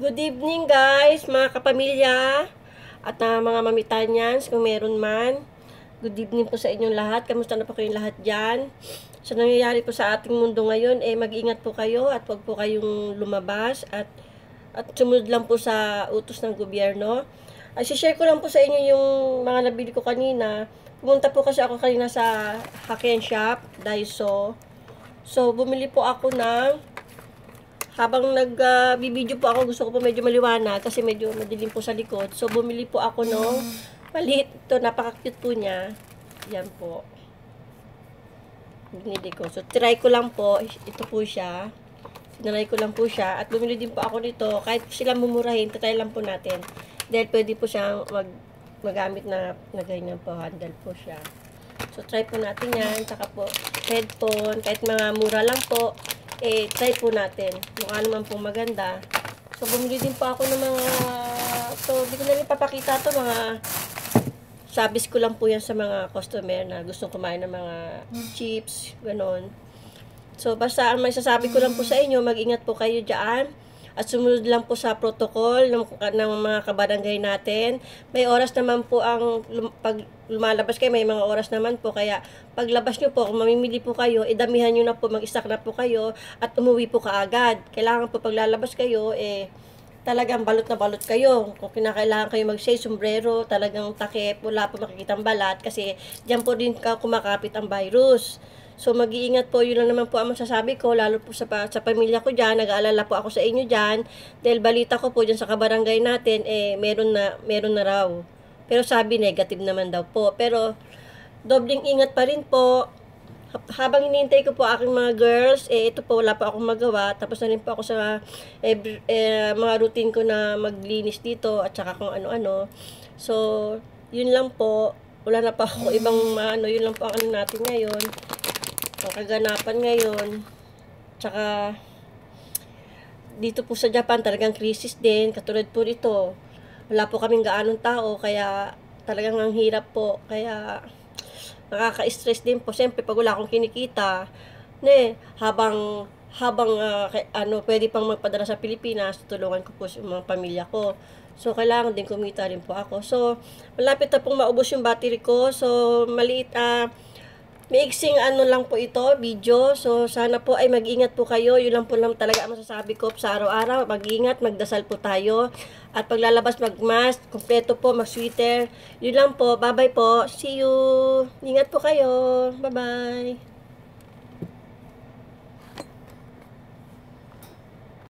Good evening guys, mga kapamilya at uh, mga mamitanyans kung meron man. Good evening po sa inyong lahat. Kamusta na po kayong lahat dyan? Sa so, nangyayari po sa ating mundo ngayon, eh mag-ingat po kayo at wag po kayong lumabas at at sumunod lang po sa utos ng gobyerno. At share ko lang po sa inyo yung mga nabili ko kanina. Pumunta po kasi ako kanina sa Haken Shop, Daiso. So, bumili po ako ng habang nag-video uh, po ako, gusto ko po medyo maliwanag kasi medyo madilim po sa likod. So, bumili po ako nung mm. maliit. Ito, napaka-cute po niya. Yan po. Binili ko. So, try ko lang po. Ito po siya. Sinanay ko lang po siya. At bumili din po ako nito. Kahit sila mumurahin, tatry lang po natin. Dahil pwede po siyang mag magamit na, na ganyan po. Handle po siya. So, try po natin yan. Saka po, headphone. Kahit mga mura lang po eh, try po natin. Mukha ano naman pong maganda. So, bumili din po ako ng mga, so, hindi ko na rin to mga, sabis ko lang po yan sa mga customer na gustong kumain ng mga hmm. chips, ganon. So, basta ang may sasabi ko lang po sa inyo, mag-ingat po kayo dyan at sumunod lang po sa protocol ng, ng mga kabarangay natin. May oras naman po ang lum, pag lumalabas kayo, may mga oras naman po. Kaya paglabas nyo po, kung mamimili po kayo, idamihan nyo na po, mag-stack na po kayo at umuwi po kaagad. Kailangan po paglalabas kayo, eh, talagang balot na balot kayo. Kung kinakailangan kayo mag-say, sombrero, talagang takip, wala po makikitang balat kasi diyan po din ka kumakapit ang virus. So, mag-iingat po. Yun lang naman po ang masasabi ko, lalo po sa, sa pamilya ko dyan. Nag-aalala po ako sa inyo dyan. Dahil balita ko po dyan sa kabarangay natin, eh, meron na, meron na raw. Pero sabi, negative naman daw po. Pero, dobling ingat pa rin po. Habang hinihintay ko po aking mga girls, eh, ito po, wala pa akong magawa. Tapos na rin po ako sa eh, eh, mga routine ko na maglinis dito at saka kung ano-ano. So, yun lang po. Wala na po ako ibang ano, yun lang po ang ano natin ngayon. Ang kaganapan ngayon, tsaka dito po sa Japan talagang crisis din, katulad po nito. Wala po kaming gaanong tao, kaya talagang ang hirap po. Kaya nakaka-stress din po. Siyempre, pag wala akong kinikita, ne, habang habang uh, ano pwede pang magpadala sa Pilipinas, tutulungan ko po yung mga pamilya ko. So kailangan din kumita rin po ako. So malapit na pong maubos yung battery ko. So maliit ah uh, Maiksing ano lang po ito, video. So, sana po ay mag-ingat po kayo. Yun lang po lang talaga ang masasabi ko sa araw-araw. Mag-ingat, magdasal po tayo. At paglalabas, mag-mask, kompleto po, mag-sweater. Yun lang po. Bye-bye po. See you. Ingat po kayo. Bye-bye.